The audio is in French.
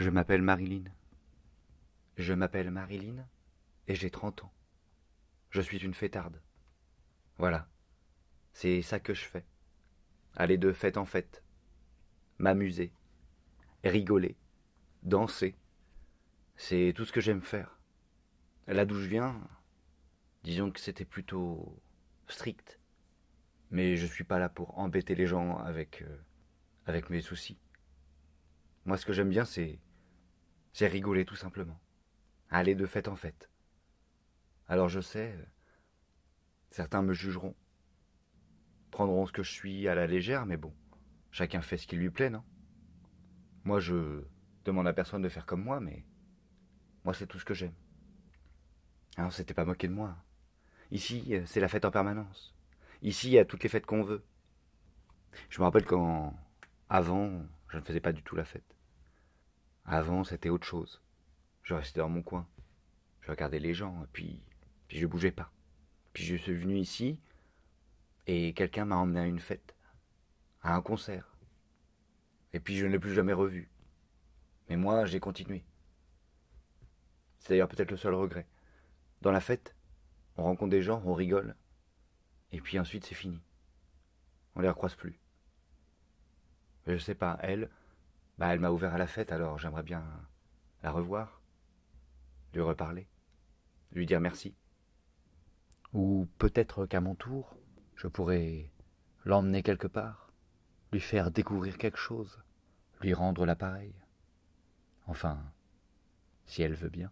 Je m'appelle Marilyn. Je m'appelle Marilyn et j'ai 30 ans. Je suis une fêtarde. Voilà. C'est ça que je fais. Aller de fête en fête. M'amuser. Rigoler. Danser. C'est tout ce que j'aime faire. Là d'où je viens, disons que c'était plutôt strict. Mais je suis pas là pour embêter les gens avec, euh, avec mes soucis. Moi, ce que j'aime bien, c'est j'ai rigolé tout simplement. Aller de fête en fête. Alors je sais, euh, certains me jugeront, prendront ce que je suis à la légère, mais bon, chacun fait ce qui lui plaît, non Moi je demande à personne de faire comme moi, mais moi c'est tout ce que j'aime. Alors ah c'était pas moqué de moi. Ici, euh, c'est la fête en permanence. Ici, il y a toutes les fêtes qu'on veut. Je me rappelle quand, avant, je ne faisais pas du tout la fête. Avant, c'était autre chose. Je restais dans mon coin. Je regardais les gens, et puis, puis je bougeais pas. Puis je suis venu ici, et quelqu'un m'a emmené à une fête, à un concert. Et puis je ne l'ai plus jamais revu. Mais moi, j'ai continué. C'est d'ailleurs peut-être le seul regret. Dans la fête, on rencontre des gens, on rigole. Et puis ensuite, c'est fini. On les recroise plus. Je sais pas, elle, bah, elle m'a ouvert à la fête, alors j'aimerais bien la revoir, lui reparler, lui dire merci. Ou peut-être qu'à mon tour, je pourrais l'emmener quelque part, lui faire découvrir quelque chose, lui rendre l'appareil. Enfin, si elle veut bien.